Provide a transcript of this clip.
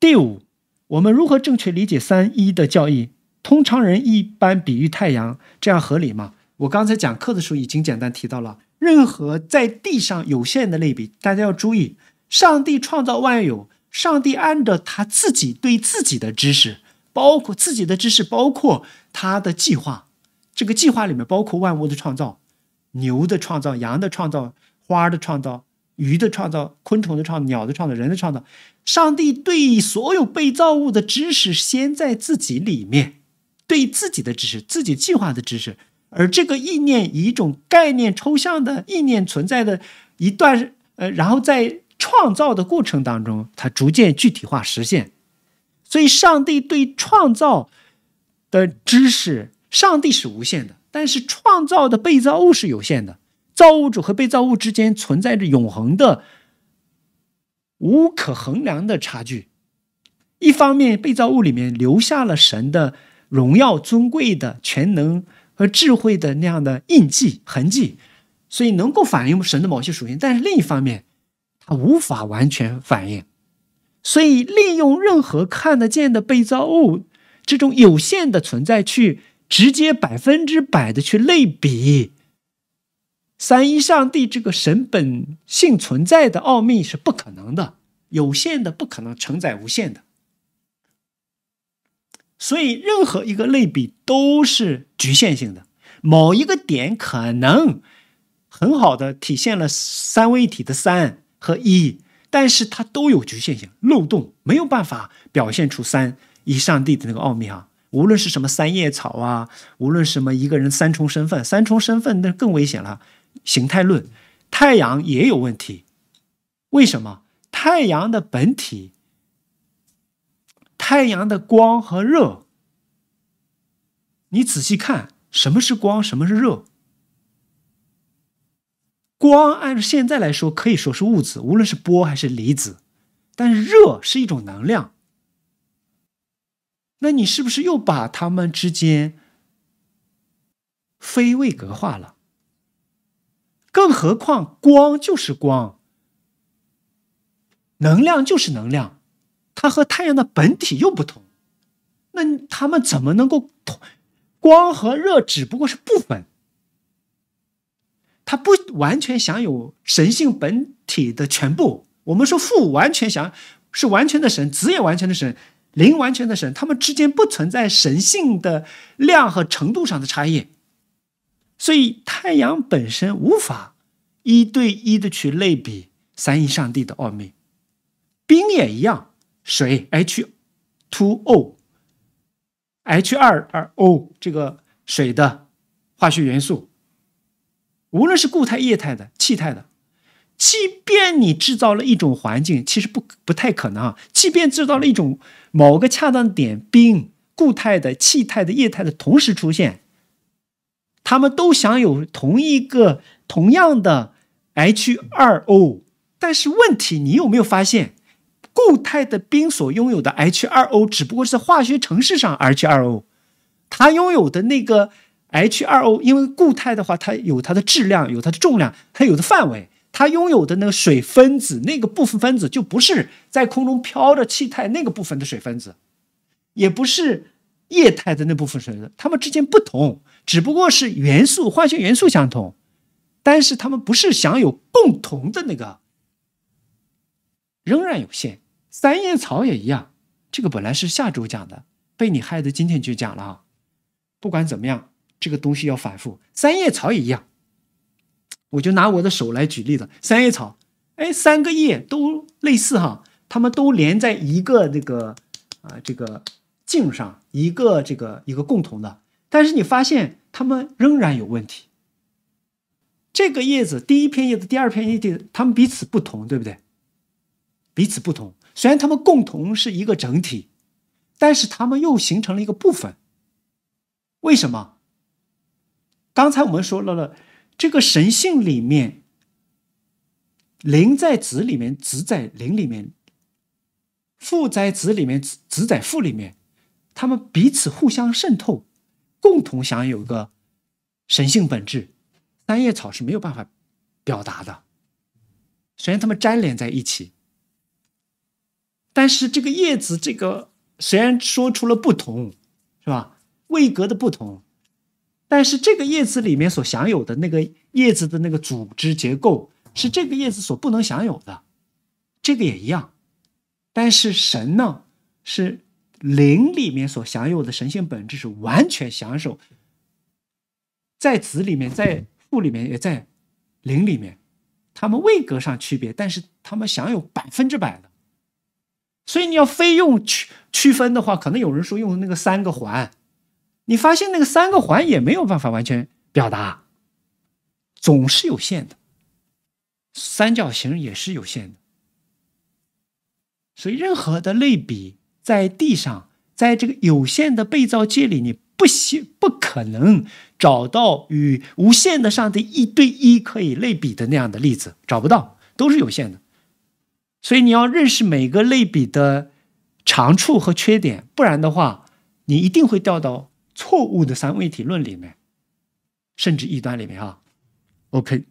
第五，我们如何正确理解三一的教义？通常人一般比喻太阳，这样合理吗？我刚才讲课的时候已经简单提到了，任何在地上有限的类比，大家要注意，上帝创造万有，上帝按照他自己对自己的知识，包括自己的知识，包括他的计划，这个计划里面包括万物的创造，牛的创造，羊的创造，花的创造。鱼的创造、昆虫的创造、鸟的创造、人的创造，上帝对所有被造物的知识先在自己里面，对自己的知识、自己计划的知识，而这个意念以一种概念抽象的意念存在的，一段呃，然后在创造的过程当中，它逐渐具体化实现。所以，上帝对创造的知识，上帝是无限的，但是创造的被造物是有限的。造物主和被造物之间存在着永恒的、无可衡量的差距。一方面，被造物里面留下了神的荣耀、尊贵的全能和智慧的那样的印记痕迹，所以能够反映神的某些属性；但是另一方面，它无法完全反映。所以，利用任何看得见的被造物这种有限的存在，去直接百分之百的去类比。三一上帝这个神本性存在的奥秘是不可能的，有限的不可能承载无限的，所以任何一个类比都是局限性的。某一个点可能很好的体现了三位一体的三和一，但是它都有局限性、漏洞，没有办法表现出三一上帝的那个奥秘啊！无论是什么三叶草啊，无论什么一个人三重身份，三重身份那更危险了。形态论，太阳也有问题。为什么太阳的本体、太阳的光和热，你仔细看，什么是光，什么是热？光按照现在来说可以说是物质，无论是波还是离子，但是热是一种能量。那你是不是又把它们之间非位格化了？更何况，光就是光，能量就是能量，它和太阳的本体又不同。那他们怎么能够同？光和热只不过是部分，它不完全享有神性本体的全部。我们说父完全享是完全的神，子也完全的神，灵完全的神，他们之间不存在神性的量和程度上的差异。所以，太阳本身无法一对一的去类比三一上帝的奥秘。冰也一样，水 H2O，H2 二 O，这个水的化学元素，无论是固态、液态的、气态的，即便你制造了一种环境，其实不不太可能啊。即便制造了一种某个恰当点，冰固态的、气态的、液态的同时出现。他们都享有同一个同样的 H2O，但是问题你有没有发现，固态的冰所拥有的 H2O 只不过是化学程式上 H2O，它拥有的那个 H2O，因为固态的话，它有它的质量，有它的重量，它有的范围，它拥有的那个水分子那个部分分子就不是在空中飘着气态那个部分的水分子，也不是液态的那部分水分子，它们之间不同。只不过是元素化学元素相同，但是它们不是享有共同的那个，仍然有限。三叶草也一样。这个本来是下周讲的，被你害的今天就讲了。不管怎么样，这个东西要反复。三叶草也一样。我就拿我的手来举例子。三叶草，哎，三个叶都类似哈，它们都连在一个那个啊这个茎上，一个这个一个共同的。但是你发现。他们仍然有问题。这个叶子，第一片叶子，第二片叶子，他们彼此不同，对不对？彼此不同。虽然他们共同是一个整体，但是他们又形成了一个部分。为什么？刚才我们说了了这个神性里面，灵在子里面，子在灵里面；父在子里面，子在父里面。他们彼此互相渗透。共同享有个神性本质，三叶草是没有办法表达的。虽然它们粘连在一起，但是这个叶子，这个虽然说出了不同，是吧？位格的不同，但是这个叶子里面所享有的那个叶子的那个组织结构，是这个叶子所不能享有的。这个也一样，但是神呢，是。灵里面所享有的神性本质是完全享受，在子里面，在父里面，也在灵里面，他们位格上区别，但是他们享有百分之百的。所以你要非用区区分的话，可能有人说用那个三个环，你发现那个三个环也没有办法完全表达，总是有限的，三角形也是有限的，所以任何的类比。在地上，在这个有限的被造界里，你不行，不可能找到与无限的上帝一对一可以类比的那样的例子，找不到，都是有限的。所以你要认识每个类比的长处和缺点，不然的话，你一定会掉到错误的三位一体论里面，甚至异端里面啊。OK。